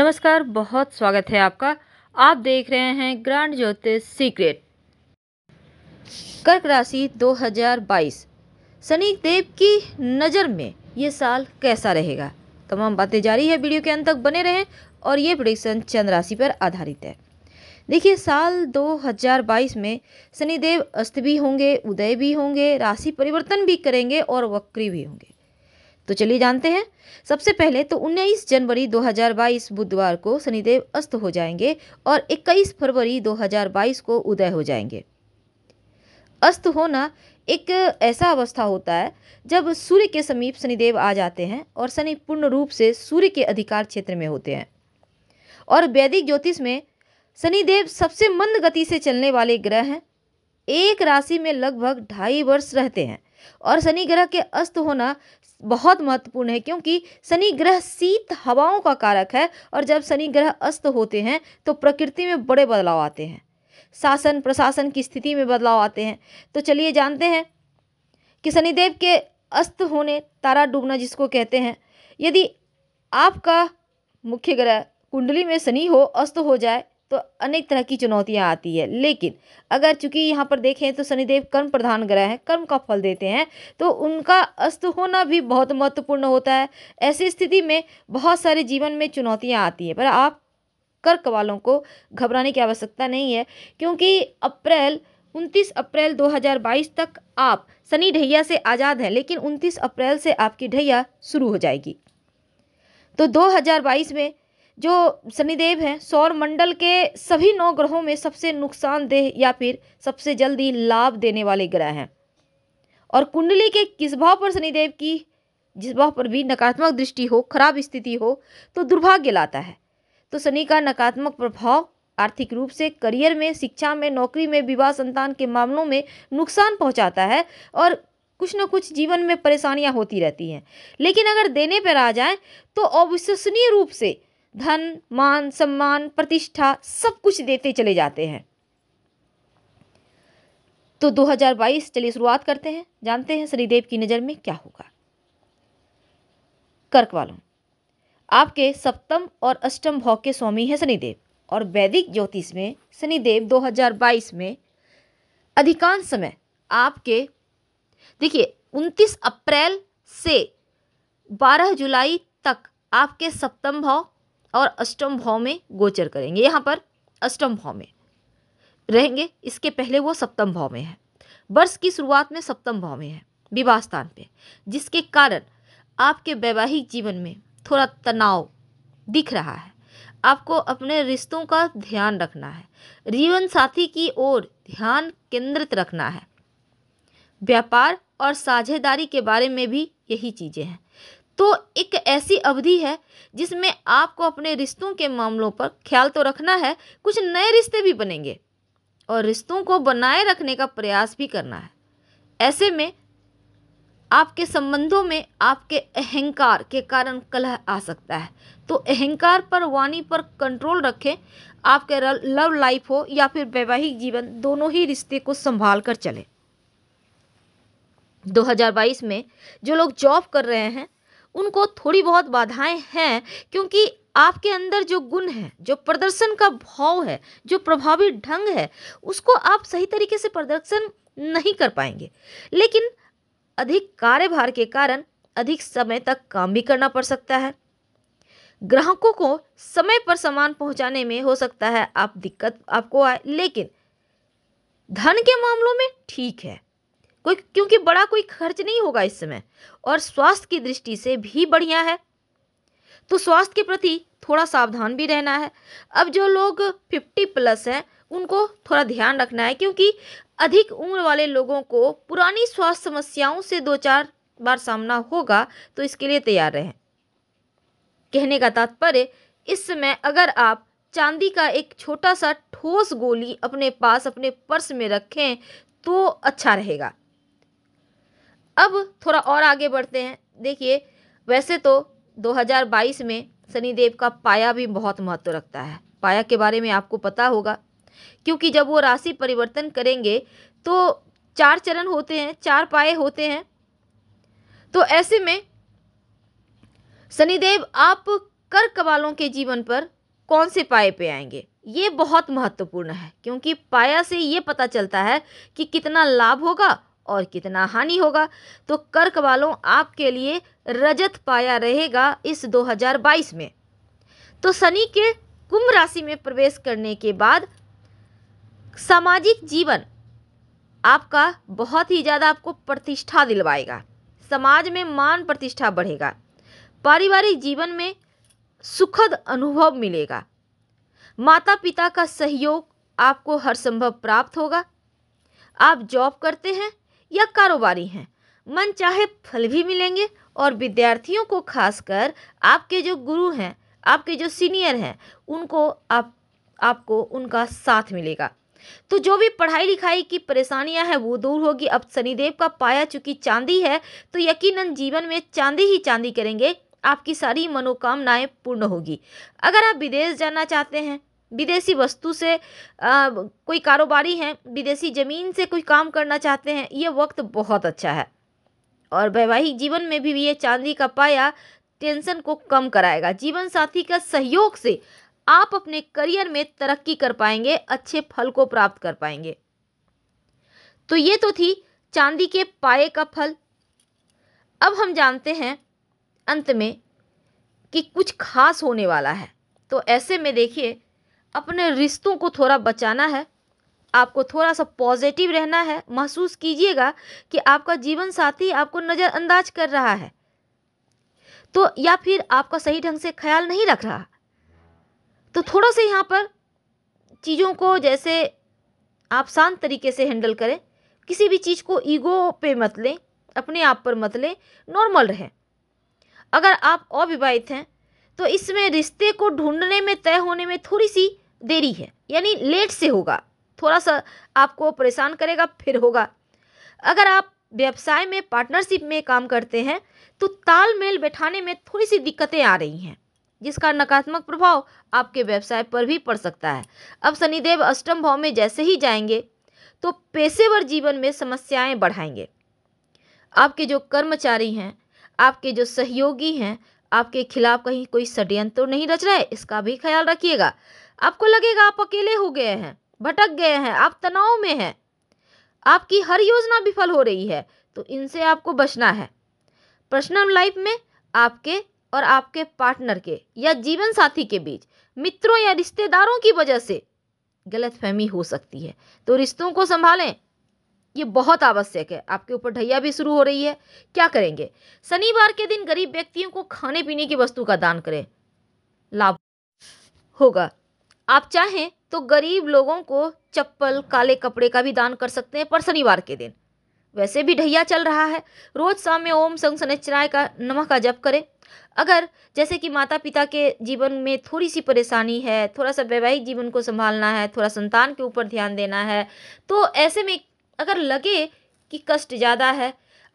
नमस्कार बहुत स्वागत है आपका आप देख रहे हैं ग्रांड ज्योतिष सीक्रेट कर्क राशि 2022 शनि देव की नज़र में ये साल कैसा रहेगा तमाम बातें जारी है वीडियो के अंत तक बने रहें और ये प्रोडिक्शन चंद्र राशि पर आधारित है देखिए साल 2022 में शनिदेव अस्त भी होंगे उदय भी होंगे राशि परिवर्तन भी करेंगे और वक्री भी होंगे तो चलिए जानते हैं सबसे पहले तो 19 जनवरी 2022 बुधवार को शनिदेव अस्त हो जाएंगे और 21 फरवरी 2022 को उदय हो जाएंगे अस्त होना एक ऐसा अवस्था होता है जब सूर्य के समीप शनिदेव आ जाते हैं और शनि पूर्ण रूप से सूर्य के अधिकार क्षेत्र में होते हैं और वैदिक ज्योतिष में शनिदेव सबसे मंद गति से चलने वाले ग्रह हैं एक राशि में लगभग ढाई वर्ष रहते हैं और शनि ग्रह के अस्त होना बहुत महत्वपूर्ण है क्योंकि शनि ग्रह शीत हवाओं का कारक है और जब शनि ग्रह अस्त होते हैं तो प्रकृति में बड़े बदलाव आते हैं शासन प्रशासन की स्थिति में बदलाव आते हैं तो चलिए जानते हैं कि शनिदेव के अस्त होने तारा डूबना जिसको कहते हैं यदि आपका मुख्य ग्रह कुंडली में शनि हो अस्त हो जाए तो अनेक तरह की चुनौतियाँ आती है लेकिन अगर चूंकि यहाँ पर देखें तो शनिदेव कर्म प्रधान ग्रह हैं कर्म का फल देते हैं तो उनका अस्त होना भी बहुत महत्वपूर्ण होता है ऐसी स्थिति में बहुत सारे जीवन में चुनौतियाँ आती हैं पर आप कर्क वालों को घबराने की आवश्यकता नहीं है क्योंकि अप्रैल उनतीस अप्रैल 2022 तक आप शनि ढैया से आज़ाद हैं लेकिन उनतीस अप्रैल से आपकी ढैया शुरू हो जाएगी तो 2022 में जो शनिदेव हैं सौर मंडल के सभी नौ ग्रहों में सबसे नुकसानदेह या फिर सबसे जल्दी लाभ देने वाले ग्रह हैं और कुंडली के किस भाव पर शनिदेव की जिस भाव पर भी नकारात्मक दृष्टि हो खराब स्थिति हो तो दुर्भाग्य लाता है तो शनि का नकारात्मक प्रभाव आर्थिक रूप से करियर में शिक्षा में नौकरी में विवाह संतान के मामलों में नुकसान पहुंचाता है और कुछ ना कुछ जीवन में परेशानियां होती रहती हैं लेकिन अगर देने पर आ जाए तो अविश्वसनीय रूप से धन मान सम्मान प्रतिष्ठा सब कुछ देते चले जाते हैं तो 2022 चलिए शुरुआत करते हैं जानते हैं शनिदेव की नज़र में क्या होगा कर्क वालों आपके सप्तम और अष्टम भाव के स्वामी हैं शनिदेव और वैदिक ज्योतिष में शनिदेव 2022 में अधिकांश समय आपके देखिए 29 अप्रैल से 12 जुलाई तक आपके सप्तम भाव और अष्टम भाव में गोचर करेंगे यहाँ पर अष्टम भाव में रहेंगे इसके पहले वो सप्तम भाव में है वर्ष की शुरुआत में सप्तम भाव में है विवाह स्थान पर जिसके कारण आपके वैवाहिक जीवन में थोड़ा तनाव दिख रहा है आपको अपने रिश्तों का ध्यान रखना है जीवन साथी की ओर ध्यान केंद्रित रखना है व्यापार और साझेदारी के बारे में भी यही चीज़ें हैं तो एक ऐसी अवधि है जिसमें आपको अपने रिश्तों के मामलों पर ख्याल तो रखना है कुछ नए रिश्ते भी बनेंगे और रिश्तों को बनाए रखने का प्रयास भी करना है ऐसे में आपके संबंधों में आपके अहंकार के कारण कलह आ सकता है तो अहंकार पर वाणी पर कंट्रोल रखें आपके लव लाइफ हो या फिर वैवाहिक जीवन दोनों ही रिश्ते को संभाल कर चलें 2022 में जो लोग जॉब कर रहे हैं उनको थोड़ी बहुत बाधाएं हैं क्योंकि आपके अंदर जो गुण है जो प्रदर्शन का भाव है जो प्रभावी ढंग है उसको आप सही तरीके से प्रदर्शन नहीं कर पाएंगे लेकिन अधिक कार्यभार के कारण अधिक समय तक काम भी करना पड़ सकता है ग्राहकों को समय पर सामान पहुंचाने में हो सकता है आप दिक्कत आपको आए लेकिन धन के मामलों में ठीक है कोई क्योंकि बड़ा कोई खर्च नहीं होगा इस समय और स्वास्थ्य की दृष्टि से भी बढ़िया है तो स्वास्थ्य के प्रति थोड़ा सावधान भी रहना है अब जो लोग फिफ्टी प्लस हैं उनको थोड़ा ध्यान रखना है क्योंकि अधिक उम्र वाले लोगों को पुरानी स्वास्थ्य समस्याओं से दो चार बार सामना होगा तो इसके लिए तैयार रहें कहने का तात्पर्य इस समय अगर आप चांदी का एक छोटा सा ठोस गोली अपने पास अपने पर्स में रखें तो अच्छा रहेगा अब थोड़ा और आगे बढ़ते हैं देखिए वैसे तो 2022 में शनिदेव का पाया भी बहुत महत्व रखता है पाया के बारे में आपको पता होगा क्योंकि जब वो राशि परिवर्तन करेंगे तो चार चरण होते हैं चार पाए होते हैं तो ऐसे में शनिदेव आप कर्क वालों के जीवन पर कौन से पाए पे आएंगे ये बहुत महत्वपूर्ण है क्योंकि पाया से ये पता चलता है कि कितना लाभ होगा और कितना हानि होगा तो कर्क वालों आपके लिए रजत पाया रहेगा इस 2022 में तो शनि के कुंभ राशि में प्रवेश करने के बाद सामाजिक जीवन आपका बहुत ही ज़्यादा आपको प्रतिष्ठा दिलवाएगा समाज में मान प्रतिष्ठा बढ़ेगा पारिवारिक जीवन में सुखद अनुभव मिलेगा माता पिता का सहयोग आपको हर संभव प्राप्त होगा आप जॉब करते हैं या कारोबारी हैं मन चाहे फल भी मिलेंगे और विद्यार्थियों को खासकर आपके जो गुरु हैं आपके जो सीनियर हैं उनको आप आपको उनका साथ मिलेगा तो जो भी पढ़ाई लिखाई की परेशानियां हैं वो दूर होगी अब शनिदेव का पाया चुकी चांदी है तो यकीनन जीवन में चांदी ही चांदी करेंगे आपकी सारी मनोकामनाएं पूर्ण होगी अगर आप विदेश जाना चाहते हैं विदेशी वस्तु से आ, कोई कारोबारी हैं विदेशी ज़मीन से कोई काम करना चाहते हैं ये वक्त बहुत अच्छा है और वैवाहिक जीवन में भी ये चांदी का पाया टेंशन को कम कराएगा जीवन साथी का सहयोग से आप अपने करियर में तरक्की कर पाएंगे अच्छे फल को प्राप्त कर पाएंगे तो ये तो थी चांदी के पाए का फल अब हम जानते हैं अंत में कि कुछ खास होने वाला है तो ऐसे में देखिए अपने रिश्तों को थोड़ा बचाना है आपको थोड़ा सा पॉजिटिव रहना है महसूस कीजिएगा कि आपका जीवन साथी आपको नज़रअंदाज कर रहा है तो या फिर आपका सही ढंग से ख्याल नहीं रख रहा तो थोड़ा सा यहाँ पर चीज़ों को जैसे आप शांत तरीके से हैंडल करें किसी भी चीज़ को ईगो पे मत लें अपने आप पर मत लें नॉर्मल रहें अगर आप अविवाहित हैं तो इसमें रिश्ते को ढूंढने में तय होने में थोड़ी सी देरी है यानी लेट से होगा थोड़ा सा आपको परेशान करेगा फिर होगा अगर आप व्यवसाय में पार्टनरशिप में काम करते हैं तो तालमेल बैठाने में थोड़ी सी दिक्कतें आ रही हैं जिसका नकारात्मक प्रभाव आपके व्यवसाय पर भी पड़ सकता है अब शनिदेव अष्टम भाव में जैसे ही जाएंगे तो पेशेवर जीवन में समस्याएं बढ़ाएंगे आपके जो कर्मचारी हैं आपके जो सहयोगी हैं आपके खिलाफ कहीं कोई षड्यंत्र तो नहीं रच रहा है इसका भी ख्याल रखिएगा आपको लगेगा आप अकेले हो गए हैं भटक गए हैं आप तनाव में हैं आपकी हर योजना विफल हो रही है तो इनसे आपको बचना है पर्सनल लाइफ में आपके और आपके पार्टनर के या जीवन साथी के बीच मित्रों या रिश्तेदारों की वजह से गलतफहमी हो सकती है तो रिश्तों को संभालें ये बहुत आवश्यक है आपके ऊपर ढैया भी शुरू हो रही है क्या करेंगे शनिवार के दिन गरीब व्यक्तियों को खाने पीने की वस्तु का दान करें लाभ होगा आप चाहें तो गरीब लोगों को चप्पल काले कपड़े का भी दान कर सकते हैं पर शनिवार के दिन वैसे भी ढैया चल रहा है रोज शाम में ओम संग सनचराय का नमक का जप करें अगर जैसे कि माता पिता के जीवन में थोड़ी सी परेशानी है थोड़ा सा वैवाहिक जीवन को संभालना है थोड़ा संतान के ऊपर ध्यान देना है तो ऐसे में अगर लगे कि कष्ट ज़्यादा है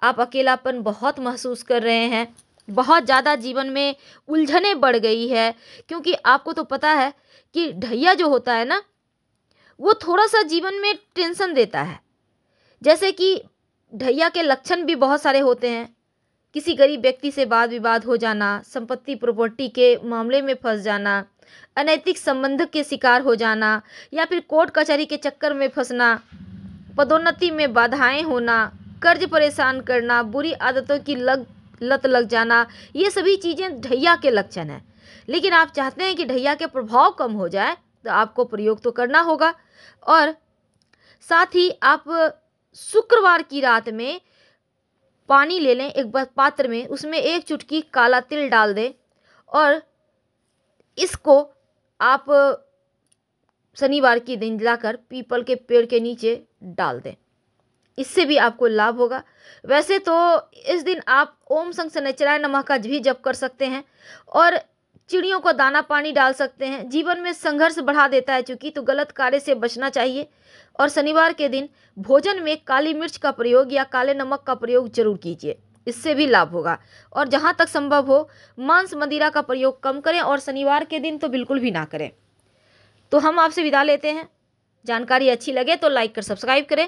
आप अकेलापन बहुत महसूस कर रहे हैं बहुत ज़्यादा जीवन में उलझने बढ़ गई है क्योंकि आपको तो पता है कि ढैया जो होता है ना वो थोड़ा सा जीवन में टेंशन देता है जैसे कि ढैया के लक्षण भी बहुत सारे होते हैं किसी गरीब व्यक्ति से वाद विवाद हो जाना संपत्ति प्रॉपर्टी के मामले में फंस जाना अनैतिक संबंध के शिकार हो जाना या फिर कोर्ट कचहरी के चक्कर में फंसना पदोन्नति में बाधाएं होना कर्ज परेशान करना बुरी आदतों की लग लत लग जाना ये सभी चीज़ें ढैया के लक्षण हैं लेकिन आप चाहते हैं कि ढैया के प्रभाव कम हो जाए तो आपको प्रयोग तो करना होगा और साथ ही आप शुक्रवार की रात में पानी ले लें एक पात्र में उसमें एक चुटकी काला तिल डाल दें और इसको आप शनिवार के दिन जलाकर पीपल के पेड़ के नीचे डाल दें इससे भी आपको लाभ होगा वैसे तो इस दिन आप ओम संग शनिचराय नमह का भी जप कर सकते हैं और चिड़ियों को दाना पानी डाल सकते हैं जीवन में संघर्ष बढ़ा देता है चूँकि तो गलत कार्य से बचना चाहिए और शनिवार के दिन भोजन में काली मिर्च का प्रयोग या काले नमक का प्रयोग जरूर कीजिए इससे भी लाभ होगा और जहाँ तक संभव हो मांस मदिरा का प्रयोग कम करें और शनिवार के दिन तो बिल्कुल भी ना करें तो हम आपसे विदा लेते हैं जानकारी अच्छी लगे तो लाइक कर सब्सक्राइब करें